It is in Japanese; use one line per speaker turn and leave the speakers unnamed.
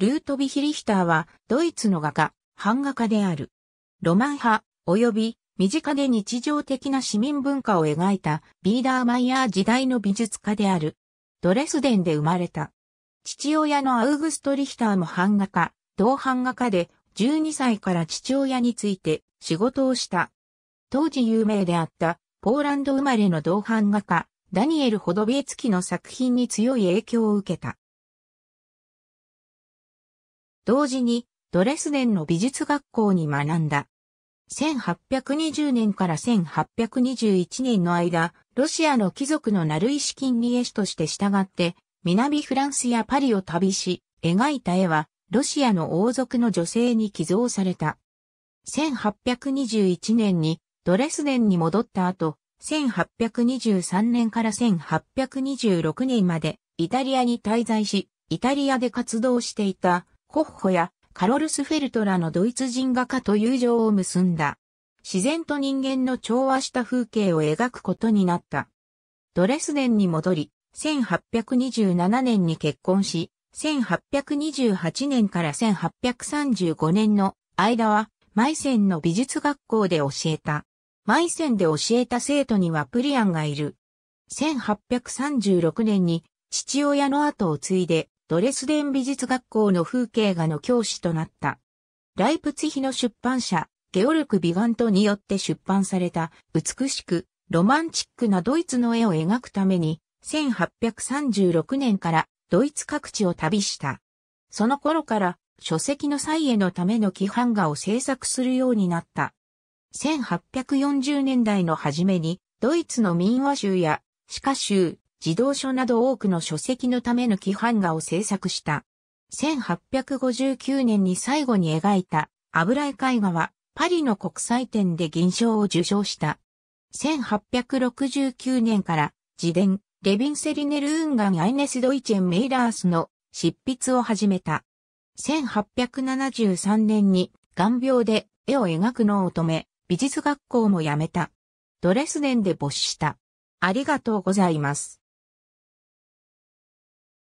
ルートヴィヒリヒターは、ドイツの画家、版画家である。ロマン派、及び、身近で日常的な市民文化を描いた、ビーダーマイヤー時代の美術家である。ドレスデンで生まれた。父親のアウグスト・リヒターも版画家、同版画家で、12歳から父親について仕事をした。当時有名であったポーランド生まれの同版画家、ダニエル・ホドビエツキの作品に強い影響を受けた。同時にドレスデンの美術学校に学んだ。1820年から1821年の間、ロシアの貴族のナルイシキンリエシとして従って、南フランスやパリを旅し、描いた絵は、ロシアの王族の女性に寄贈された。1821年にドレスデンに戻った後、1823年から1826年までイタリアに滞在し、イタリアで活動していたコッホやカロルスフェルトらのドイツ人画家と友情を結んだ。自然と人間の調和した風景を描くことになった。ドレスデンに戻り、1827年に結婚し、1828年から1835年の間は、マイセンの美術学校で教えた。マイセンで教えた生徒にはプリアンがいる。1836年に父親の後を継いでドレスデン美術学校の風景画の教師となった。ライプツヒの出版社、ゲオルク・ビガントによって出版された美しくロマンチックなドイツの絵を描くために1836年からドイツ各地を旅した。その頃から書籍の再へのための規範画を制作するようになった。1840年代の初めにドイツの民話集や詩歌集、児童書など多くの書籍のための規範画を制作した。1859年に最後に描いた油絵絵画はパリの国際展で銀賞を受賞した。1869年から自伝レビンセリネルウンガンアイネスドイチェンメイラースの執筆を始めた。1873年に眼病で絵を描くのを止め、美術学校も辞めた。ドレスデンで没した。ありがとうございます。